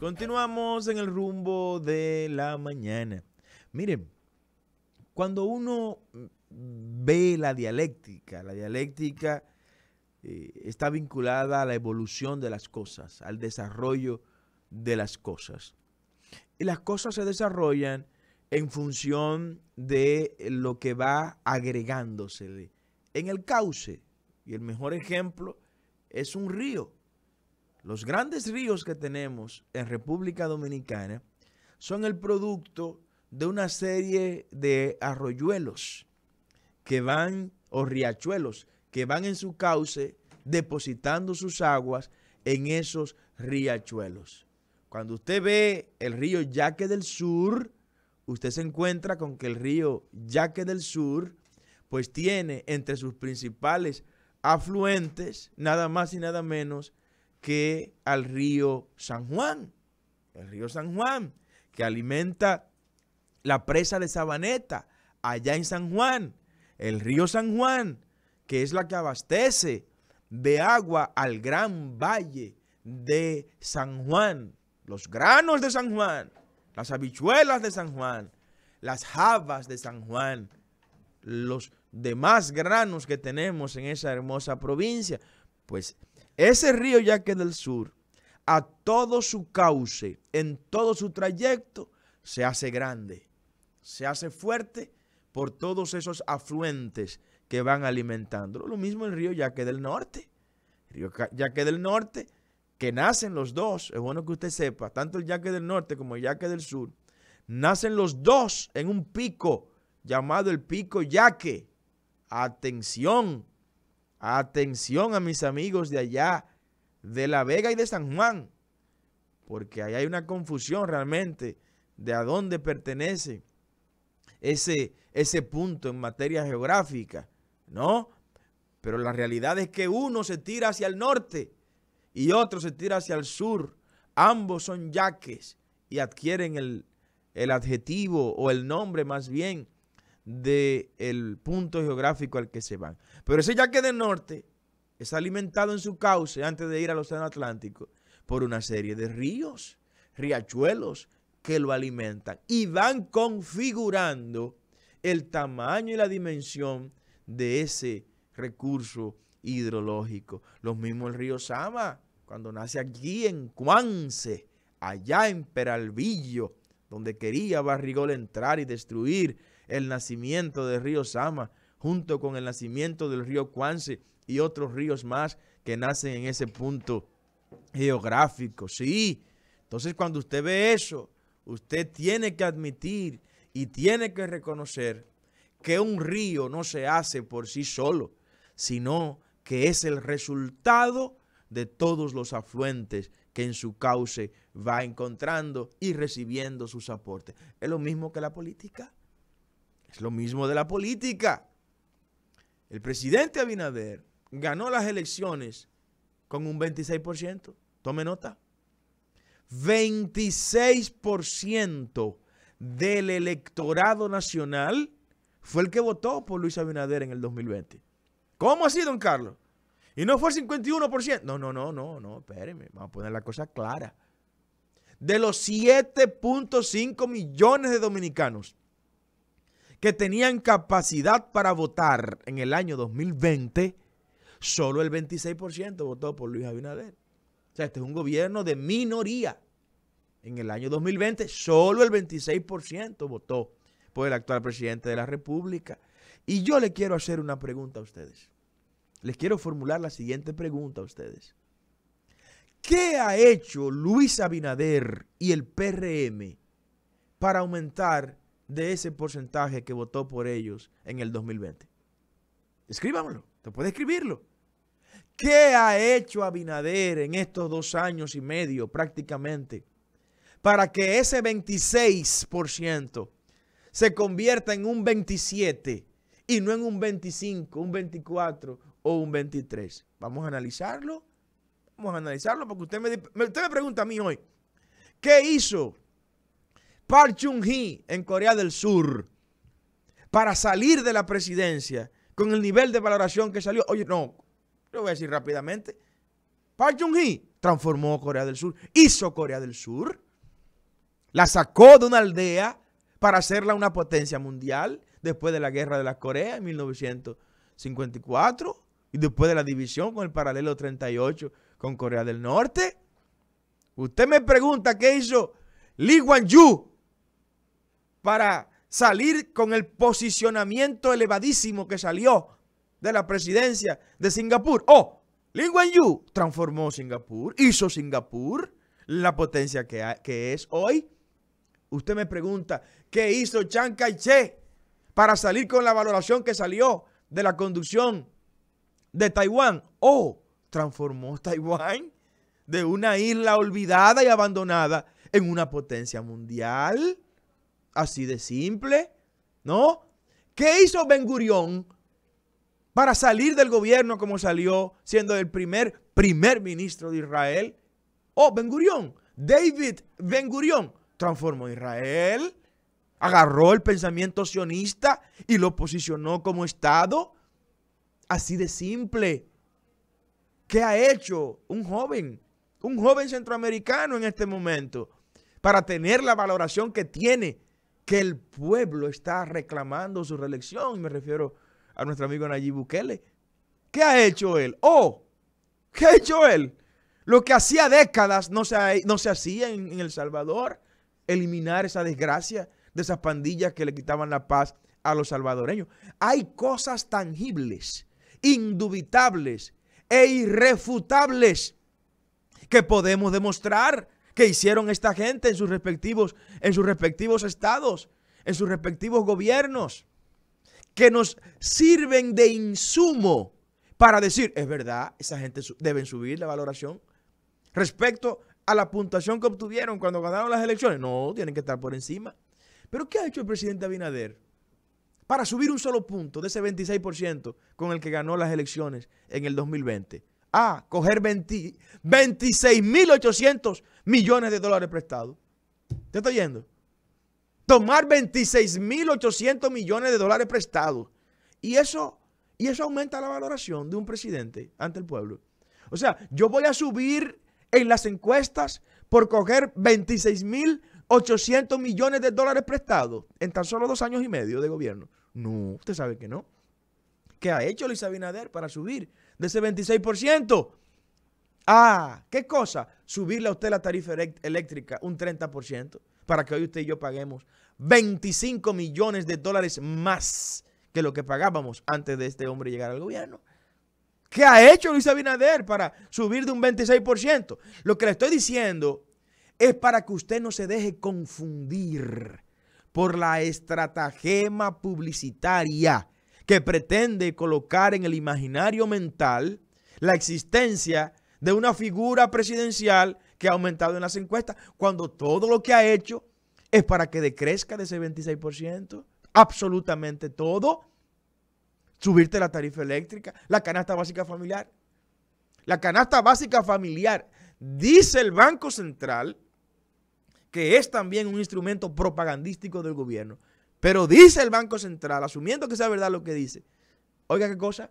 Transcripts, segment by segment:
continuamos, en el rumbo de la mañana. Miren, cuando uno mm, ve la dialéctica, la dialéctica eh, está vinculada a la evolución de las cosas, al desarrollo de las cosas. Y las cosas se desarrollan en función de lo que va agregándose en el cauce. Y el mejor ejemplo es un río. Los grandes ríos que tenemos en República Dominicana son el producto de una serie de arroyuelos que van, o riachuelos, que van en su cauce depositando sus aguas en esos riachuelos. Cuando usted ve el río Yaque del Sur, usted se encuentra con que el río Yaque del Sur, pues tiene entre sus principales afluentes, nada más y nada menos, que al río San Juan. El río San Juan, que alimenta la presa de Sabaneta, allá en San Juan. El río San Juan, que es la que abastece de agua al gran valle de San Juan, los granos de San Juan, las habichuelas de San Juan, las jabas de San Juan, los demás granos que tenemos en esa hermosa provincia, pues ese río Yaque del Sur, a todo su cauce, en todo su trayecto, se hace grande, se hace fuerte por todos esos afluentes que van alimentándolo. Lo mismo el río Yaque del Norte. El río Yaque del Norte, que nacen los dos, es bueno que usted sepa, tanto el Yaque del Norte como el Yaque del Sur, nacen los dos en un pico llamado el pico Yaque. Atención, Atención a mis amigos de allá, de La Vega y de San Juan, porque ahí hay una confusión realmente de a dónde pertenece ese, ese punto en materia geográfica, ¿no? Pero la realidad es que uno se tira hacia el norte y otro se tira hacia el sur. Ambos son yaques y adquieren el, el adjetivo o el nombre más bien del punto geográfico al que se van. Pero ese yaque del norte está alimentado en su cauce antes de ir al Océano Atlántico por una serie de ríos, riachuelos que lo alimentan y van configurando el tamaño y la dimensión de ese recurso hidrológico. Los mismo el río Sama, cuando nace aquí en Cuance, allá en Peralvillo, donde quería Barrigol entrar y destruir el nacimiento del río Sama, junto con el nacimiento del río Cuance y otros ríos más que nacen en ese punto geográfico. Sí, entonces cuando usted ve eso, usted tiene que admitir y tiene que reconocer que un río no se hace por sí solo, sino que es el resultado de todos los afluentes que en su cauce va encontrando y recibiendo sus aportes. Es lo mismo que la política. Es lo mismo de la política. El presidente Abinader ganó las elecciones con un 26%. Tome nota. 26% del electorado nacional fue el que votó por Luis Abinader en el 2020. ¿Cómo así, don Carlos? Y no fue el 51%. No, no, no, no, no, espéreme. Vamos a poner la cosa clara. De los 7.5 millones de dominicanos que tenían capacidad para votar en el año 2020, solo el 26% votó por Luis Abinader. O sea, este es un gobierno de minoría. En el año 2020, solo el 26% votó por el actual presidente de la República. Y yo le quiero hacer una pregunta a ustedes. Les quiero formular la siguiente pregunta a ustedes. ¿Qué ha hecho Luis Abinader y el PRM para aumentar de ese porcentaje que votó por ellos en el 2020? Escríbamelo, te puede escribirlo. ¿Qué ha hecho Abinader en estos dos años y medio prácticamente para que ese 26% se convierta en un 27% y no en un 25%, un 24% o un 23%? Vamos a analizarlo. Vamos a analizarlo porque usted me, me pregunta a mí hoy, ¿qué hizo Park Chung-hee en Corea del Sur para salir de la presidencia con el nivel de valoración que salió. Oye, no, lo voy a decir rápidamente. Park Chung-hee transformó Corea del Sur, hizo Corea del Sur, la sacó de una aldea para hacerla una potencia mundial después de la Guerra de las Coreas en 1954 y después de la división con el paralelo 38 con Corea del Norte. Usted me pregunta qué hizo Lee Wan-yu para salir con el posicionamiento elevadísimo que salió de la presidencia de Singapur. Oh, Lin Kuan Yu transformó Singapur, hizo Singapur la potencia que, es hoy. Usted me pregunta, ¿qué hizo Chiang Kai-shek para salir con la valoración que salió de la conducción de Taiwán? Oh, transformó Taiwán de una isla olvidada y abandonada en una potencia mundial. Así de simple, ¿no? ¿Qué hizo Ben Gurión para salir del gobierno como salió siendo el primer primer ministro de Israel? Oh, Ben Gurión, David Ben Gurión transformó Israel, agarró el pensamiento sionista y lo posicionó como Estado. Así de simple. ¿Qué ha hecho un joven, un joven centroamericano en este momento para tener la valoración que tiene que el pueblo está reclamando su reelección. Me refiero a nuestro amigo Nayib Bukele. ¿Qué ha hecho él? ¡Oh! ¿Qué ha hecho él? Lo que hacía décadas no se, no se hacía en, en El Salvador. Eliminar esa desgracia de esas pandillas que le quitaban la paz a los salvadoreños. Hay cosas tangibles, indubitables e irrefutables que podemos demostrar que hicieron esta gente en sus respectivos, en sus respectivos estados, en sus respectivos gobiernos, que nos sirven de insumo para decir, es verdad, esa gente deben subir la valoración respecto a la puntuación que obtuvieron cuando ganaron las elecciones. No, tienen que estar por encima. Pero ¿qué ha hecho el presidente Abinader para subir un solo punto de ese 26% con el que ganó las elecciones en el 2020? a coger 26.800 millones de dólares prestados. ¿Te está oyendo? Tomar 26.800 millones de dólares prestados. Y eso, y eso aumenta la valoración de un presidente ante el pueblo. O sea, yo voy a subir en las encuestas por coger 26.800 millones de dólares prestados en tan solo dos años y medio de gobierno. No, usted sabe que no. ¿Qué ha hecho Luis Abinader para subir de ese 26%. Ah, ¿qué cosa? Subirle a usted la tarifa eléctrica un 30% para que hoy usted y yo paguemos 25 millones de dólares más que lo que pagábamos antes de este hombre llegar al gobierno. ¿Qué ha hecho Luis Abinader para subir de un 26%? Lo que le estoy diciendo es para que usted no se deje confundir por la estratagema publicitaria que pretende colocar en el imaginario mental la existencia de una figura presidencial que ha aumentado en las encuestas, cuando todo lo que ha hecho es para que decrezca de ese 26%, absolutamente todo, subirte la tarifa eléctrica, la canasta básica familiar. La canasta básica familiar, dice el Banco Central, que es también un instrumento propagandístico del gobierno. Pero dice el Banco Central, asumiendo que sea verdad lo que dice, oiga qué cosa,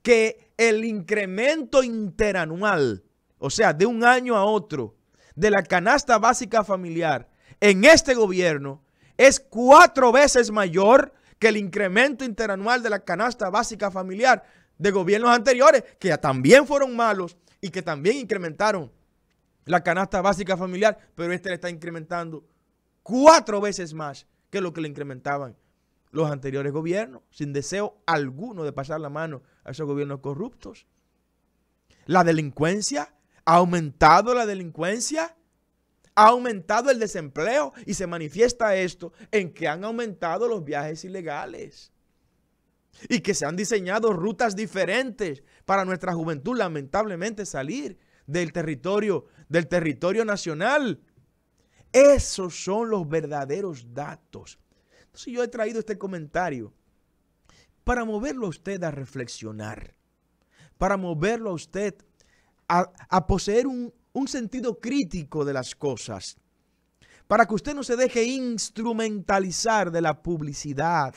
que el incremento interanual, o sea, de un año a otro, de la canasta básica familiar en este gobierno es cuatro veces mayor que el incremento interanual de la canasta básica familiar de gobiernos anteriores, que también fueron malos y que también incrementaron la canasta básica familiar, pero este le está incrementando cuatro veces más que lo que le incrementaban los anteriores gobiernos, sin deseo alguno de pasar la mano a esos gobiernos corruptos. La delincuencia, ha aumentado la delincuencia, ha aumentado el desempleo y se manifiesta esto en que han aumentado los viajes ilegales y que se han diseñado rutas diferentes para nuestra juventud lamentablemente salir del territorio del territorio nacional. Esos son los verdaderos datos. Entonces yo he traído este comentario para moverlo a usted a reflexionar, para moverlo a usted a, poseer un, un sentido crítico de las cosas, para que usted no se deje instrumentalizar de la publicidad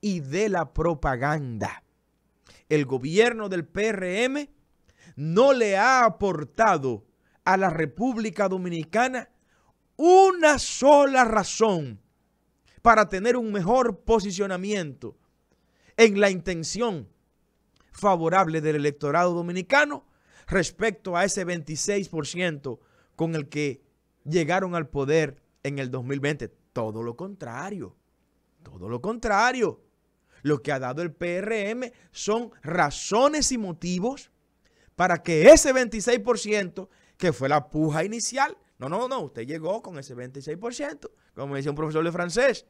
y de la propaganda. El gobierno del PRM no le ha aportado a la República Dominicana una sola razón para tener un mejor posicionamiento en la intención favorable del electorado dominicano respecto a ese 26% con el que llegaron al poder en el 2020. Todo lo contrario, todo lo contrario. Lo que ha dado el PRM son razones y motivos para que ese 26%, que fue la puja inicial, no, no, no, usted llegó con ese 26%, como decía un profesor de francés.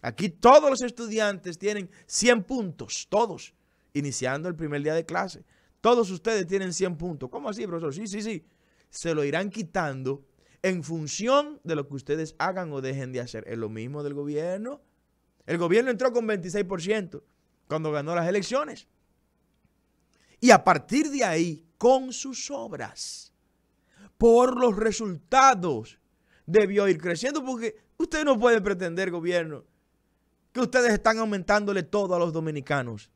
Aquí todos los estudiantes tienen 100 puntos, todos, iniciando el primer día de clase. Todos ustedes tienen 100 puntos. ¿Cómo así, profesor? Sí, sí, sí. Se lo irán quitando en función de lo que ustedes hagan o dejen de hacer. Es lo mismo del gobierno. El gobierno entró con 26% cuando ganó las elecciones. Y a partir de ahí, con sus obras, por los resultados debió ir creciendo porque ustedes no pueden pretender, gobierno, que ustedes están aumentándole todo a los dominicanos,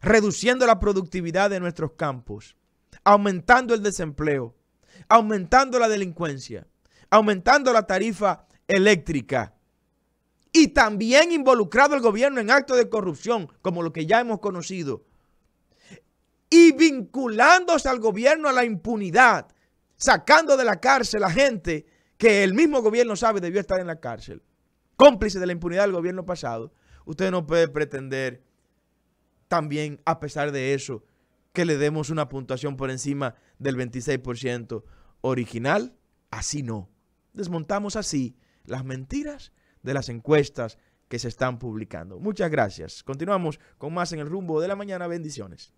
reduciendo la productividad de nuestros campos, aumentando el desempleo, aumentando la delincuencia, aumentando la tarifa eléctrica y también involucrado el gobierno en actos de corrupción, como lo que ya hemos conocido, y vinculándose al gobierno a la impunidad sacando de la cárcel a gente que el mismo gobierno sabe debió estar en la cárcel, cómplice de la impunidad del gobierno pasado, usted no puede pretender también, a pesar de eso, que le demos una puntuación por encima del 26% original. Así no. Desmontamos así las mentiras de las encuestas que se están publicando. Muchas gracias. Continuamos con más en el rumbo de la mañana. Bendiciones.